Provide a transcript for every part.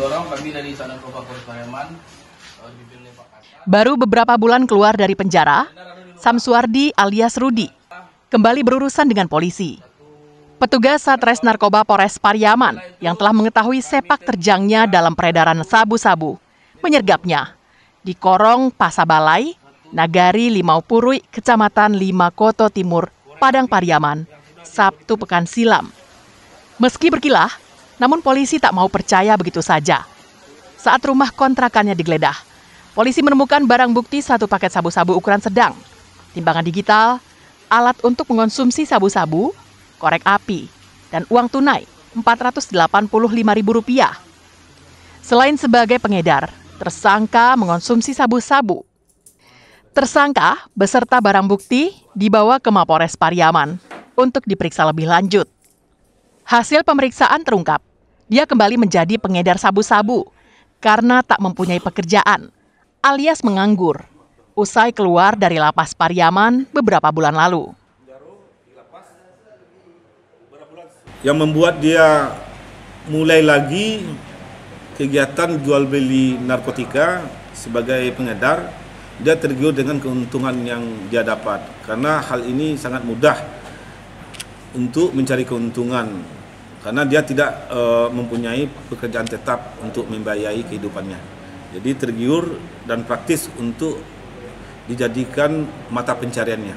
mendorong kami dari eh, Baru beberapa bulan keluar dari penjara, Samsuardi alias Rudi kembali berurusan dengan polisi. Petugas Satres Narkoba Polres Pariaman yang telah mengetahui sepak terjangnya dalam peredaran sabu-sabu menyergapnya di Korong Pasabalai, Nagari Limau Purui, Kecamatan Lima Koto Timur, Padang Pariaman, Sabtu pekan silam. Meski berkilah, namun polisi tak mau percaya begitu saja. Saat rumah kontrakannya digeledah, polisi menemukan barang bukti satu paket sabu-sabu ukuran sedang, timbangan digital, alat untuk mengonsumsi sabu-sabu, korek api, dan uang tunai Rp485.000. Selain sebagai pengedar, tersangka mengonsumsi sabu-sabu. Tersangka beserta barang bukti dibawa ke Mapores Pariaman untuk diperiksa lebih lanjut. Hasil pemeriksaan terungkap dia kembali menjadi pengedar sabu-sabu karena tak mempunyai pekerjaan, alias menganggur. Usai keluar dari lapas Pariaman beberapa bulan lalu. Yang membuat dia mulai lagi kegiatan jual beli narkotika sebagai pengedar, dia tergiur dengan keuntungan yang dia dapat karena hal ini sangat mudah untuk mencari keuntungan karena dia tidak e, mempunyai pekerjaan tetap untuk membiayai kehidupannya. Jadi tergiur dan praktis untuk dijadikan mata pencariannya.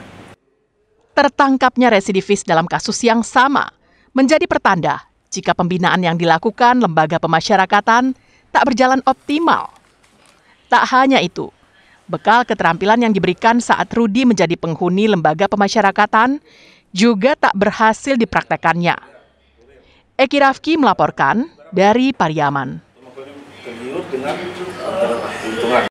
Tertangkapnya residivis dalam kasus yang sama menjadi pertanda jika pembinaan yang dilakukan lembaga pemasyarakatan tak berjalan optimal. Tak hanya itu, bekal keterampilan yang diberikan saat Rudi menjadi penghuni lembaga pemasyarakatan juga tak berhasil dipraktekannya. Eki Rafki melaporkan dari Pariaman.